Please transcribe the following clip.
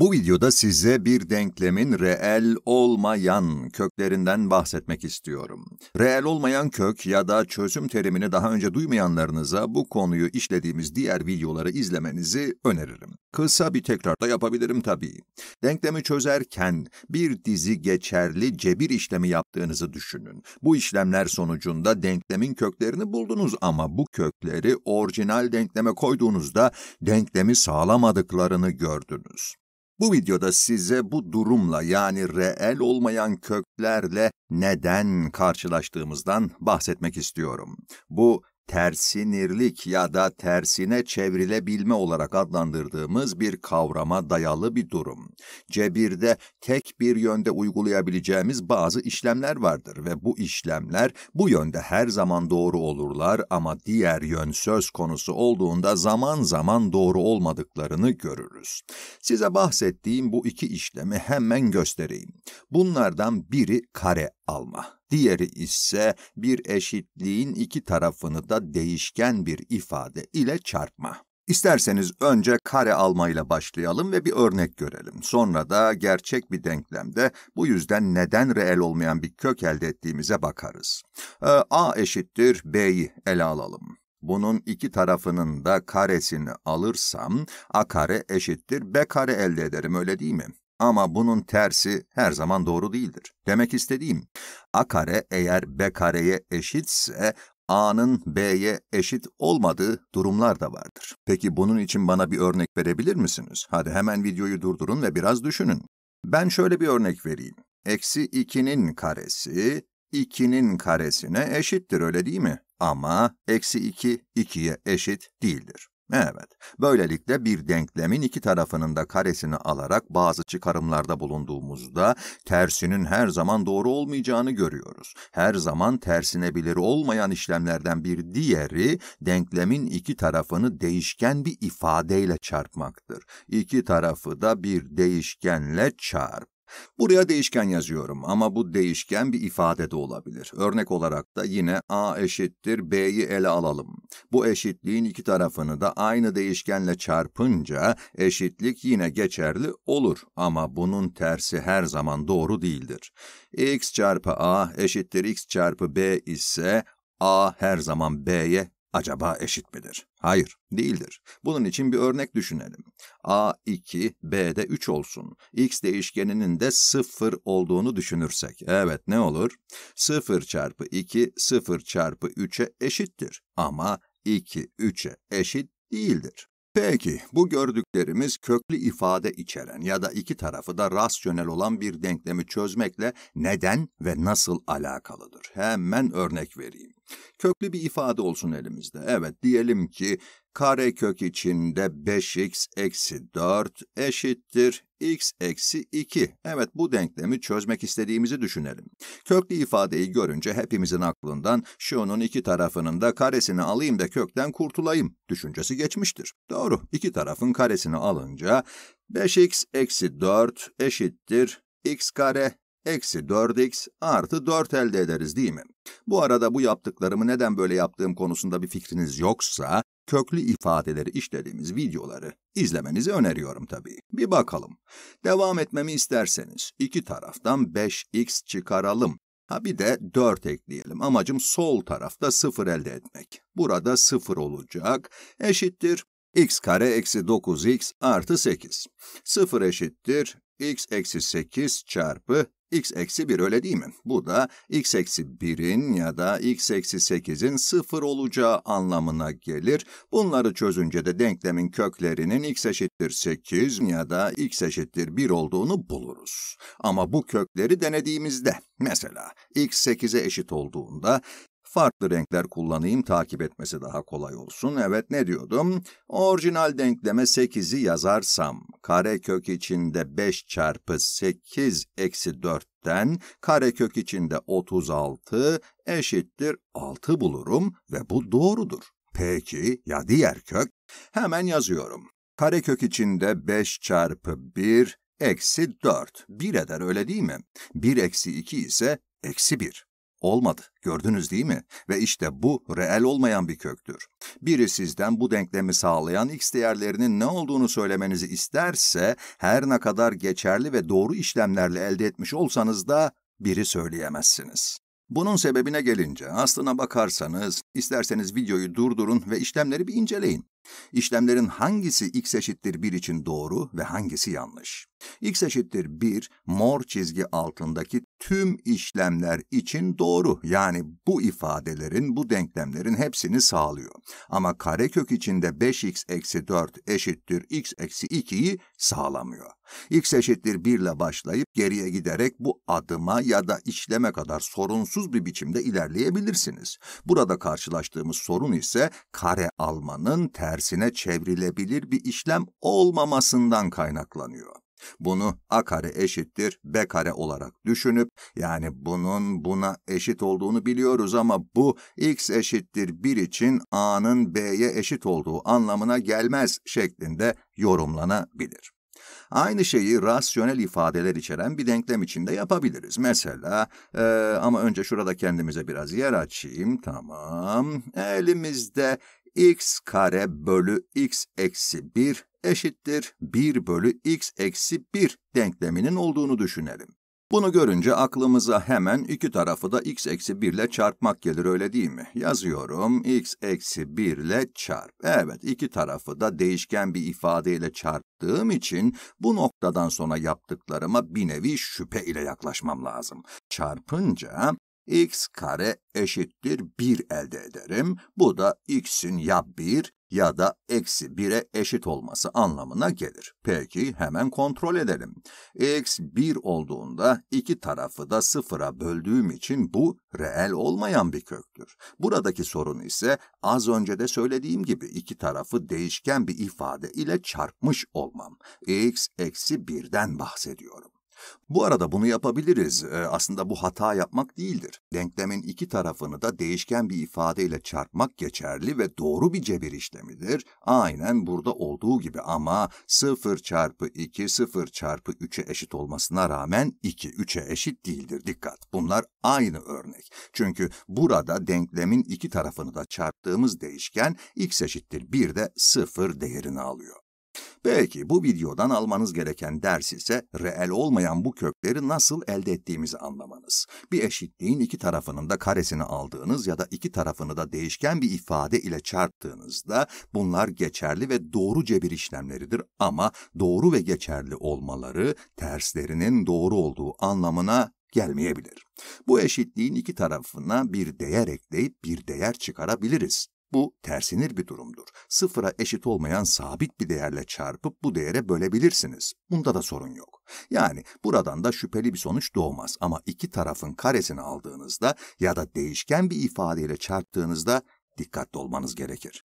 Bu videoda size bir denklemin reel olmayan köklerinden bahsetmek istiyorum. Reel olmayan kök ya da çözüm terimini daha önce duymayanlarınıza bu konuyu işlediğimiz diğer videoları izlemenizi öneririm. Kısa bir tekrar da yapabilirim tabii. Denklemi çözerken bir dizi geçerli cebir işlemi yaptığınızı düşünün. Bu işlemler sonucunda denklemin köklerini buldunuz ama bu kökleri orijinal denkleme koyduğunuzda denklemi sağlamadıklarını gördünüz. Bu videoda size bu durumla yani reel olmayan köklerle neden karşılaştığımızdan bahsetmek istiyorum. Bu tersinirlik ya da tersine çevrilebilme olarak adlandırdığımız bir kavrama dayalı bir durum. Cebirde tek bir yönde uygulayabileceğimiz bazı işlemler vardır ve bu işlemler bu yönde her zaman doğru olurlar ama diğer yön söz konusu olduğunda zaman zaman doğru olmadıklarını görürüz. Size bahsettiğim bu iki işlemi hemen göstereyim. Bunlardan biri kare alma, diğeri ise bir eşitliğin iki tarafını da değişken bir ifade ile çarpma. İsterseniz önce kare almayla başlayalım ve bir örnek görelim. Sonra da gerçek bir denklemde bu yüzden neden reel olmayan bir kök elde ettiğimize bakarız. Ee, A eşittir B'yi ele alalım. Bunun iki tarafının da karesini alırsam A kare eşittir B kare elde ederim öyle değil mi? Ama bunun tersi her zaman doğru değildir. Demek istediğim, a kare eğer b kareye eşitse A'nın B'ye eşit olmadığı durumlar da vardır. Peki bunun için bana bir örnek verebilir misiniz? Hadi hemen videoyu durdurun ve biraz düşünün. Ben şöyle bir örnek vereyim. Eksi 2'nin karesi, 2'nin karesine eşittir öyle değil mi? Ama eksi 2, 2'ye eşit değildir. Evet, böylelikle bir denklemin iki tarafının da karesini alarak bazı çıkarımlarda bulunduğumuzda tersinin her zaman doğru olmayacağını görüyoruz. Her zaman tersinebilir olmayan işlemlerden bir diğeri denklemin iki tarafını değişken bir ifadeyle çarpmaktır. İki tarafı da bir değişkenle çarp. Buraya değişken yazıyorum ama bu değişken bir ifade de olabilir. Örnek olarak da yine A eşittir B'yi ele alalım. Bu eşitliğin iki tarafını da aynı değişkenle çarpınca eşitlik yine geçerli olur ama bunun tersi her zaman doğru değildir. X çarpı A eşittir X çarpı B ise A her zaman B'ye acaba eşit midir? Hayır, değildir. Bunun için bir örnek düşünelim. A 2, B de 3 olsun. X değişkeninin de 0 olduğunu düşünürsek. Evet, ne olur? 0 çarpı 2, 0 çarpı 3'e eşittir. Ama 2, 3'e eşit değildir. Peki, bu gördüklerimiz köklü ifade içeren ya da iki tarafı da rasyonel olan bir denklemi çözmekle neden ve nasıl alakalıdır? Hemen örnek vereyim. Köklü bir ifade olsun elimizde. Evet diyelim ki kare kök içinde 5x eksi 4 eşittir x eksi 2. Evet bu denklemi çözmek istediğimizi düşünelim. Köklü ifadeyi görünce hepimizin aklından şunun iki tarafının da karesini alayım da kökten kurtulayım düşüncesi geçmiştir. Doğru iki tarafın karesini alınca 5x eksi 4 eşittir x kare eksi 4x artı 4 elde ederiz değil mi? Bu arada bu yaptıklarımı neden böyle yaptığım konusunda bir fikriniz yoksa, köklü ifadeleri işlediğimiz videoları izlemenizi öneriyorum tabii. Bir bakalım. Devam etmemi isterseniz iki taraftan 5x çıkaralım. Ha bir de 4 ekleyelim. Amacım sol tarafta 0 elde etmek. Burada 0 olacak. Eşittir x kare eksi 9x artı 8. 0 eşittir x eksi 8 çarpı x eksi 1 öyle değil mi? Bu da x eksi 1'in ya da x eksi 8'in 0 olacağı anlamına gelir. Bunları çözünce de denklemin köklerinin x eşittir 8 ya da x eşittir 1 olduğunu buluruz. Ama bu kökleri denediğimizde, mesela x 8'e eşit olduğunda farklı renkler kullanayım takip etmesi daha kolay olsun. Evet ne diyordum? Orijinal denkleme 8'i yazarsam karekök içinde 5 çarpı 8 eksi 4'ten karekök içinde 36 eşittir 6 bulurum ve bu doğrudur. Peki ya diğer kök? Hemen yazıyorum. Karekök içinde 5 çarpı 1 eksi 4. 1 eder öyle değil mi? 1 eksi 2 ise eksi 1. Olmadı. Gördünüz değil mi? Ve işte bu reel olmayan bir köktür. Biri sizden bu denklemi sağlayan x değerlerinin ne olduğunu söylemenizi isterse her ne kadar geçerli ve doğru işlemlerle elde etmiş olsanız da biri söyleyemezsiniz. Bunun sebebine gelince aslına bakarsanız isterseniz videoyu durdurun ve işlemleri bir inceleyin. İşlemlerin hangisi x eşittir 1 için doğru ve hangisi yanlış? x eşittir 1, mor çizgi altındaki tüm işlemler için doğru. Yani bu ifadelerin, bu denklemlerin hepsini sağlıyor. Ama karekök içinde 5x eksi 4 eşittir x eksi 2'yi sağlamıyor. x eşittir 1 ile başlayıp geriye giderek bu adıma ya da işleme kadar sorunsuz bir biçimde ilerleyebilirsiniz. Burada karşılaştığımız sorun ise kare almanın ter tersine çevrilebilir bir işlem olmamasından kaynaklanıyor. Bunu a kare eşittir b kare olarak düşünüp yani bunun buna eşit olduğunu biliyoruz ama bu x eşittir 1 için a'nın b'ye eşit olduğu anlamına gelmez şeklinde yorumlanabilir. Aynı şeyi rasyonel ifadeler içeren bir denklem içinde yapabiliriz. Mesela e, ama önce şurada kendimize biraz yer açayım. Tamam. Elimizde x kare bölü x eksi 1 eşittir 1 bölü x eksi 1 denkleminin olduğunu düşünelim. Bunu görünce aklımıza hemen iki tarafı da x eksi 1 ile çarpmak gelir öyle değil mi? Yazıyorum x eksi 1 ile çarp. Evet iki tarafı da değişken bir ifadeyle çarptığım için bu noktadan sonra yaptıklarıma bir nevi şüphe ile yaklaşmam lazım. Çarpınca x kare eşittir 1 elde ederim. Bu da x'in ya 1 ya da eksi 1'e eşit olması anlamına gelir. Peki hemen kontrol edelim. x 1 olduğunda iki tarafı da sıfıra böldüğüm için bu reel olmayan bir köktür. Buradaki sorun ise az önce de söylediğim gibi iki tarafı değişken bir ifade ile çarpmış olmam. x eksi 1'den bahsediyorum. Bu arada bunu yapabiliriz. Ee, aslında bu hata yapmak değildir. Denklemin iki tarafını da değişken bir ifadeyle çarpmak geçerli ve doğru bir cebir işlemidir. Aynen burada olduğu gibi ama 0 çarpı 2, 0 çarpı 3'e eşit olmasına rağmen 2, 3'e eşit değildir. Dikkat! Bunlar aynı örnek. Çünkü burada denklemin iki tarafını da çarptığımız değişken x eşittir 1 de 0 değerini alıyor. Belki bu videodan almanız gereken ders ise reel olmayan bu kökleri nasıl elde ettiğimizi anlamanız. Bir eşitliğin iki tarafının da karesini aldığınız ya da iki tarafını da değişken bir ifade ile çarptığınızda bunlar geçerli ve doğru cebir işlemleridir ama doğru ve geçerli olmaları terslerinin doğru olduğu anlamına gelmeyebilir. Bu eşitliğin iki tarafına bir değer ekleyip bir değer çıkarabiliriz. Bu tersinir bir durumdur. Sıfıra eşit olmayan sabit bir değerle çarpıp bu değere bölebilirsiniz. Bunda da sorun yok. Yani buradan da şüpheli bir sonuç doğmaz ama iki tarafın karesini aldığınızda ya da değişken bir ifadeyle çarptığınızda dikkatli olmanız gerekir.